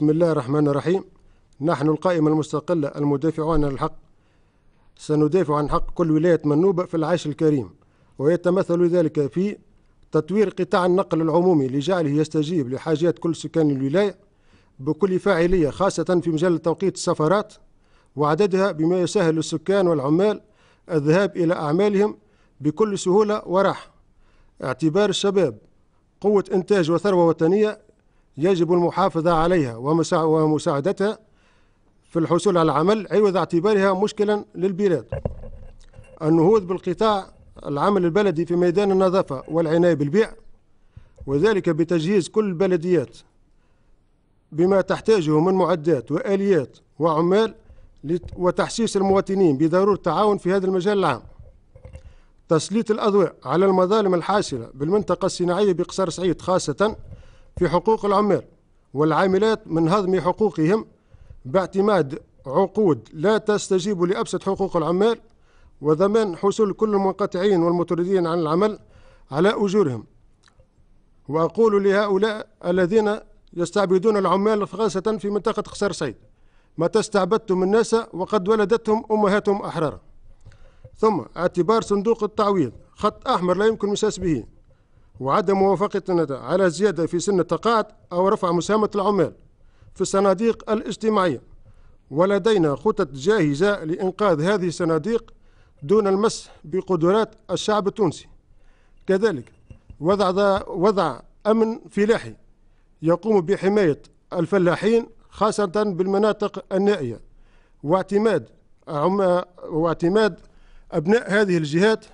بسم الله الرحمن الرحيم نحن القائمة المستقلة المدافعون عن الحق سندافع عن حق كل ولاية منوبة في العيش الكريم ويتمثل ذلك في تطوير قطاع النقل العمومي لجعله يستجيب لحاجات كل سكان الولاية بكل فاعلية خاصة في مجال توقيت السفرات وعددها بما يسهل السكان والعمال الذهاب إلى أعمالهم بكل سهولة وراحة اعتبار الشباب قوة إنتاج وثروة وطنية يجب المحافظة عليها ومساعدتها في الحصول على العمل عوض اعتبارها مشكلا للبلاد النهوض بالقطاع العمل البلدي في ميدان النظافة والعناية بالبيع وذلك بتجهيز كل البلديات بما تحتاجه من معدات وآليات وعمال وتحسيس المواطنين بضرورة التعاون في هذا المجال العام تسليط الأضواء على المظالم الحاصلة بالمنطقة الصناعية بقصر سعيد خاصة في حقوق العمال والعاملات من هضم حقوقهم باعتماد عقود لا تستجيب لأبسط حقوق العمال وضمان حصول كل المنقطعين والمطردين عن العمل على أجورهم وأقول لهؤلاء الذين يستعبدون العمال خاصة في منطقة خسر سيد متى استعبدتم الناس وقد ولدتهم أمهاتهم أحرارا ثم اعتبار صندوق التعويض خط أحمر لا يمكن مساس به وعدم موافقتنا على زيادة في سن التقاعد أو رفع مساهمة العمال في الصناديق الاجتماعية ولدينا خطط جاهزة لإنقاذ هذه الصناديق دون المس بقدرات الشعب التونسي كذلك وضع, وضع أمن فلاحي يقوم بحماية الفلاحين خاصة بالمناطق النائية واعتماد واعتماد أبناء هذه الجهات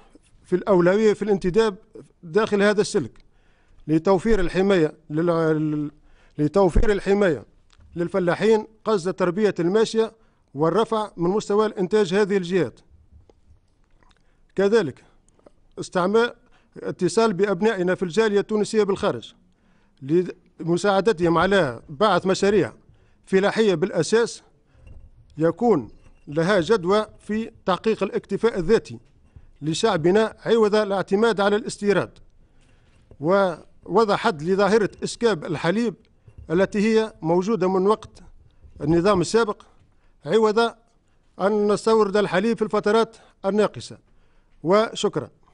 في الأولوية في الانتداب داخل هذا السلك لتوفير الحماية لل... لتوفير الحماية للفلاحين قصد تربية الماشية والرفع من مستوى الإنتاج هذه الجهات كذلك استعمال اتصال بأبنائنا في الجالية التونسية بالخارج لمساعدتهم على بعث مشاريع فلاحية بالأساس يكون لها جدوى في تحقيق الاكتفاء الذاتي لشعبنا عوض الاعتماد على الاستيراد ووضع حد لظاهرة إسكاب الحليب التي هي موجودة من وقت النظام السابق عوض أن نستورد الحليب في الفترات الناقصة وشكرا